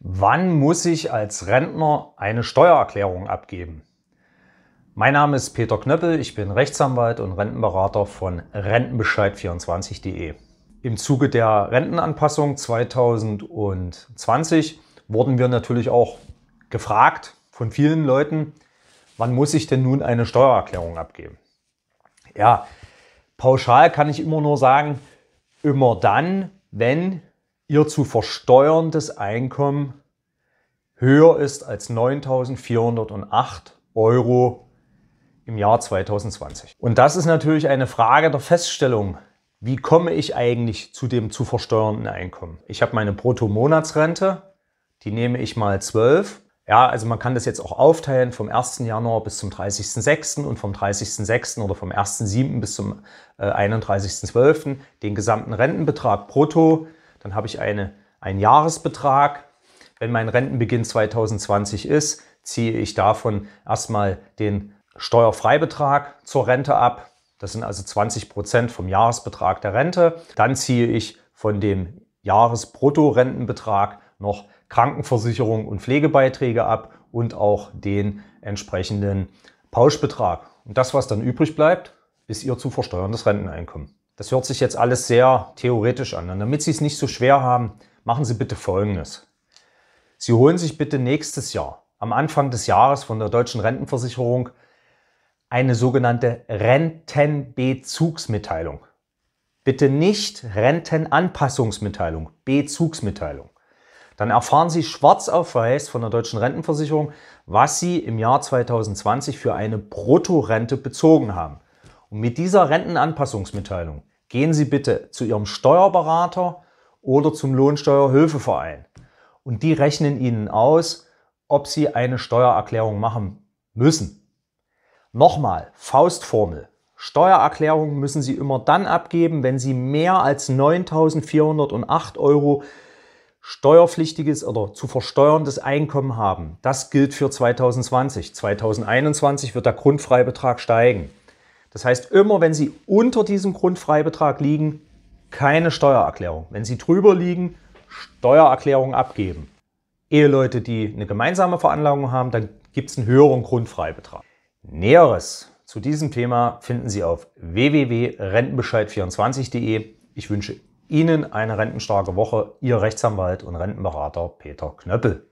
Wann muss ich als Rentner eine Steuererklärung abgeben? Mein Name ist Peter Knöppel, ich bin Rechtsanwalt und Rentenberater von Rentenbescheid24.de. Im Zuge der Rentenanpassung 2020 wurden wir natürlich auch gefragt von vielen Leuten, wann muss ich denn nun eine Steuererklärung abgeben? Ja, pauschal kann ich immer nur sagen, immer dann, wenn ihr zu versteuerndes Einkommen höher ist als 9.408 Euro im Jahr 2020. Und das ist natürlich eine Frage der Feststellung. Wie komme ich eigentlich zu dem zu versteuernden Einkommen? Ich habe meine Brutto-Monatsrente, die nehme ich mal 12. Ja, also man kann das jetzt auch aufteilen vom 1. Januar bis zum 30.06. und vom 30.06. oder vom 1.07. bis zum 31.12. Äh, den gesamten Rentenbetrag brutto dann habe ich eine, einen Jahresbetrag. Wenn mein Rentenbeginn 2020 ist, ziehe ich davon erstmal den Steuerfreibetrag zur Rente ab. Das sind also 20 Prozent vom Jahresbetrag der Rente. Dann ziehe ich von dem Jahresbruttorentenbetrag noch Krankenversicherung und Pflegebeiträge ab und auch den entsprechenden Pauschbetrag. Und das, was dann übrig bleibt, ist Ihr zu versteuerndes Renteneinkommen. Das hört sich jetzt alles sehr theoretisch an. Und damit Sie es nicht so schwer haben, machen Sie bitte Folgendes. Sie holen sich bitte nächstes Jahr, am Anfang des Jahres von der deutschen Rentenversicherung, eine sogenannte Rentenbezugsmitteilung. Bitte nicht Rentenanpassungsmitteilung, Bezugsmitteilung. Dann erfahren Sie schwarz auf weiß von der deutschen Rentenversicherung, was Sie im Jahr 2020 für eine Bruttorente bezogen haben. Und mit dieser Rentenanpassungsmitteilung gehen Sie bitte zu Ihrem Steuerberater oder zum Lohnsteuerhilfeverein. Und die rechnen Ihnen aus, ob Sie eine Steuererklärung machen müssen. Nochmal, Faustformel. Steuererklärungen müssen Sie immer dann abgeben, wenn Sie mehr als 9.408 Euro steuerpflichtiges oder zu versteuerndes Einkommen haben. Das gilt für 2020. 2021 wird der Grundfreibetrag steigen. Das heißt, immer wenn Sie unter diesem Grundfreibetrag liegen, keine Steuererklärung. Wenn Sie drüber liegen, Steuererklärung abgeben. Eheleute, die eine gemeinsame Veranlagung haben, dann gibt es einen höheren Grundfreibetrag. Näheres zu diesem Thema finden Sie auf www.rentenbescheid24.de. Ich wünsche Ihnen eine rentenstarke Woche. Ihr Rechtsanwalt und Rentenberater Peter Knöppel.